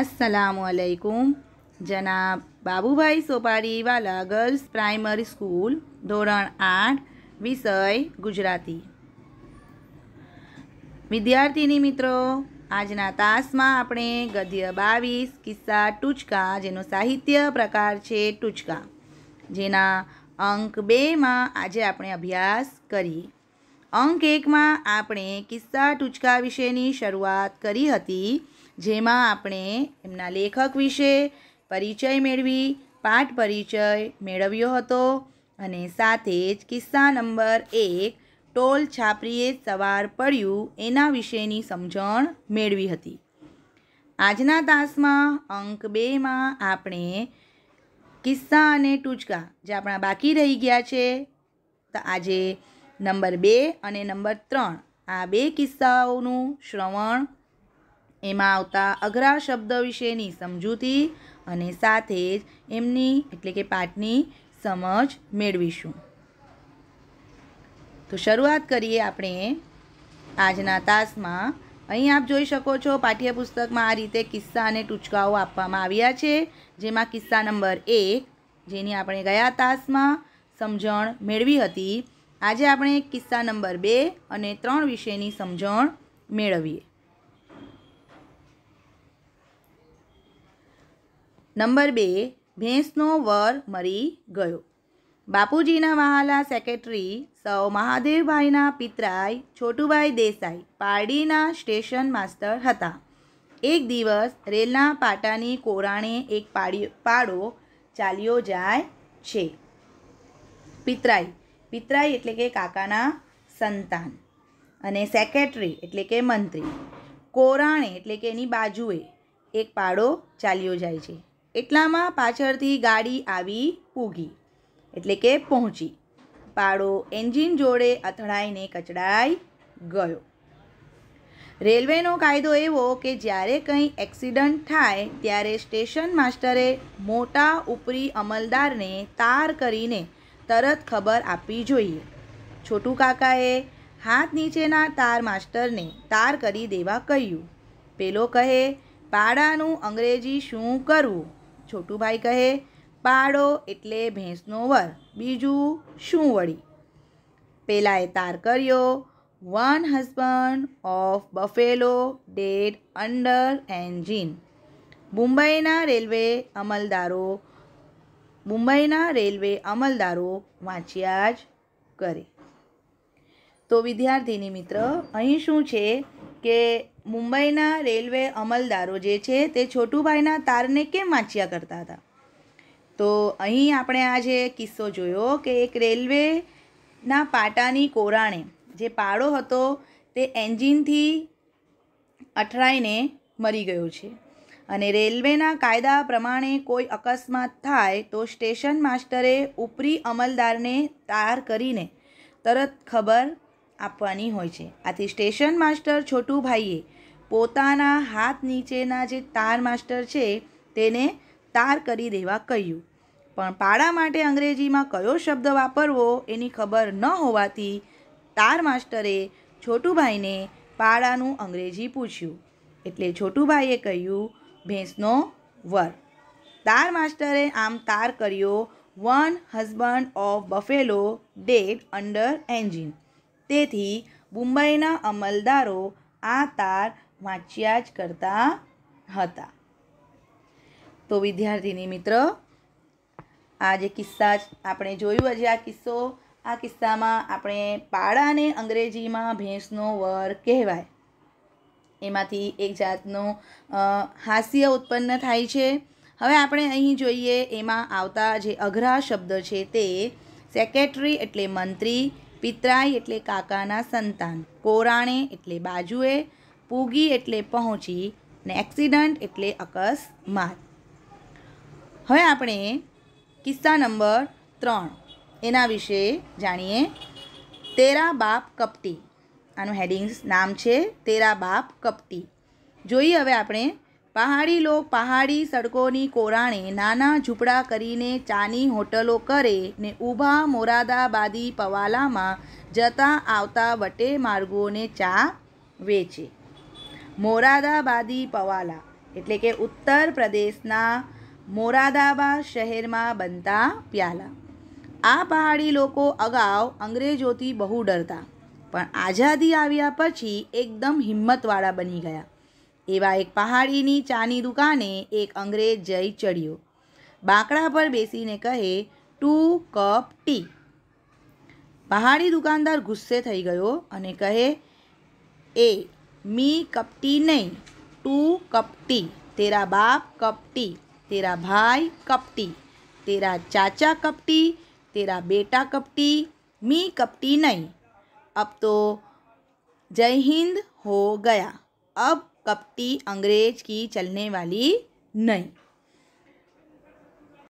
અસલામુઅલૈકુમ જનાબ Babubhai Sopariwala girls primary school ધોરણ આઠ વિષય ગુજરાતી વિદ્યાર્થીની મિત્રો આજના તાસમાં આપણે ગદ્ય બાવીસ કિસ્સા ટૂચકા જેનો સાહિત્ય પ્રકાર છે ટૂચકા જેના અંક બેમાં આજે આપણે અભ્યાસ કરીએ અંક એકમાં આપણે કિસ્સા ટૂચકા વિશેની શરૂઆત કરી હતી જેમાં આપણે એમના લેખક વિશે પરિચય મેળવી પાઠ પરિચય મેળવ્યો હતો અને સાથે જ કિસ્સા નંબર એક ટોલ છાપરીએ સવાર પડ્યું એના વિશેની સમજણ મેળવી હતી આજના તાસમાં અંક બેમાં આપણે કિસ્સા અને ટૂચકા જે આપણા બાકી રહી ગયા છે તો આજે નંબર બે અને નંબર ત્રણ આ બે કિસ્સાઓનું શ્રવણ એમાં આવતા અઘરા શબ્દ વિશેની સમજૂતી અને સાથે જ એમની એટલે કે પાઠની સમજ મેળવીશું તો શરૂઆત કરીએ આપણે આજના તાસમાં અહીં આપ જોઈ શકો છો પાઠ્યપુસ્તકમાં આ રીતે કિસ્સા અને ટૂચકાઓ આપવામાં આવ્યા છે જેમાં કિસ્સા નંબર એક જેની આપણે ગયા તાસમાં સમજણ મેળવી હતી આજે આપણે કિસ્સા નંબર બે અને ત્રણ વિશેની સમજણ મેળવીએ નંબર બે ભેંસનો વર મરી ગયો બાપુજીના વહાલા સેક્રેટરી સૌ મહાદેવભાઈના પિતરાય છોટુભાઈ દેસાઈ પારડીના સ્ટેશન માસ્તર હતા એક દિવસ રેલના પાટાની કોરાણે એક પાડી પાડો ચાલ્યો જાય છે પિતરાઈ પિતરાઈ એટલે કે કાકાના સંતાન અને સેક્રેટરી એટલે કે મંત્રી કોરાણે એટલે કે એની બાજુએ એક પાડો ચાલ્યો જાય છે એટલામાં પાછળથી ગાડી આવી પૂગી એટલે કે પહોંચી પાડો એન્જિન જોડે અથડાઈને કચડાઈ ગયો રેલવેનો કાયદો એવો કે જ્યારે કંઈ એક્સિડન્ટ થાય ત્યારે સ્ટેશન માસ્ટરે મોટા ઉપરી અમલદારને તાર કરીને તરત ખબર આપવી જોઈએ છોટું કાકાએ હાથ નીચેના તાર માસ્ટરને તાર કરી દેવા કહ્યું પેલો કહે પાડાનું અંગ્રેજી શું કરવું છોટુભાઈ કહે પાડો એટલે ભેંસનો વર બીજું શું વળી પેલાએ તાર કર્યો one husband of buffalo dead under engine મુંબઈના રેલવે અમલદારો મુંબઈના રેલવે અમલદારો વાંચ્યા જ કરે તો વિદ્યાર્થીની મિત્ર અહીં શું છે કે મુંબઈના રેલવે અમલદારો જે છે તે છોટુભાઈના તારને કેમ વાંચ્યા કરતા હતા તો અહીં આપણે આ જે કિસ્સો જોયો કે એક રેલવેના પાટાની કોરાણે જે પાડો હતો તે એન્જિનથી અથડાઈને મરી ગયો છે અને રેલવેના કાયદા પ્રમાણે કોઈ અકસ્માત થાય તો સ્ટેશન માસ્ટરે ઉપરી અમલદારને તાર કરીને તરત ખબર આપવાની હોય છે આથી સ્ટેશન માસ્ટર છોટુભાઈએ પોતાના હાથ નીચેના જે તાર માસ્ટર છે તેને તાર કરી દેવા કહ્યું પણ પાડા માટે અંગ્રેજીમાં કયો શબ્દ વાપરવો એની ખબર ન હોવાથી તાર માસ્ટરે છોટુભાઈને પાડાનું અંગ્રેજી પૂછ્યું એટલે છોટુભાઈએ કહ્યું ભેંસનો વર તાર માસ્ટરે આમ તાર કર્યો one husband of buffalo dead under engine તેથી મુંબઈના અમલદારો આ તાર વાંચ્યા જ કરતા હતા તો વિદ્યાર્થીની મિત્ર આ જે કિસ્સા જ આપણે જોયું આજે આ કિસ્સો આ કિસ્સામાં આપણે પાડાને અંગ્રેજીમાં ભેંસનો વર કહેવાય એમાંથી એક જાતનો હાસ્ય ઉત્પન્ન થાય છે હવે આપણે અહીં જોઈએ એમાં આવતા જે અઘરા શબ્દ છે તે સેક્રેટરી એટલે મંત્રી પિતરાઈ એટલે કાકાના સંતાન કોરાણે એટલે બાજુએ પૂગી એટલે પહોંચી અને એક્સિડન્ટ એટલે અકસ્માત હવે આપણે કિસ્સા નંબર ત્રણ એના વિશે જાણીએ તેરા બાપ કપટી આનું હેડિંગ્સ નામ છે તેરા બાપ કપટી જોઈએ હવે આપણે પહાડી લોક પહાડી સડકોની કોરાણે નાના ઝૂંપડા કરીને ચાની હોટલો કરે ને ઊભા મોરાદાબાદી પવાલામાં જતા આવતા વટે માર્ગોને ચા વેચે મોરાદાબાદી પવાલા એટલે કે ઉત્તર પ્રદેશના મોરાદાબાદ શહેરમાં બનતા પ્યાલા આ પહાડી લોકો અગાઉ અંગ્રેજોથી બહુ ડરતા પણ આઝાદી આવ્યા પછી એકદમ હિંમતવાળા બની ગયા एवं एक पहाड़ी चानी दुकाने एक अंग्रेज जय चढ़ियों बाकड़ा पर बेसी ने कहे टू कप टी पहाड़ी दुकानदार गुस्से थी गये कहे ए मी कपटी टी नहीं टू कप टी तेरा बाप कप टी तेरा भाई कप टी तेरा चाचा कपटी तेरा बेटा कपटी मी कपटी टी नहीं अब तो जय हिंद हो गया अब कपटी अंग्रेज की चलने वाली नहीं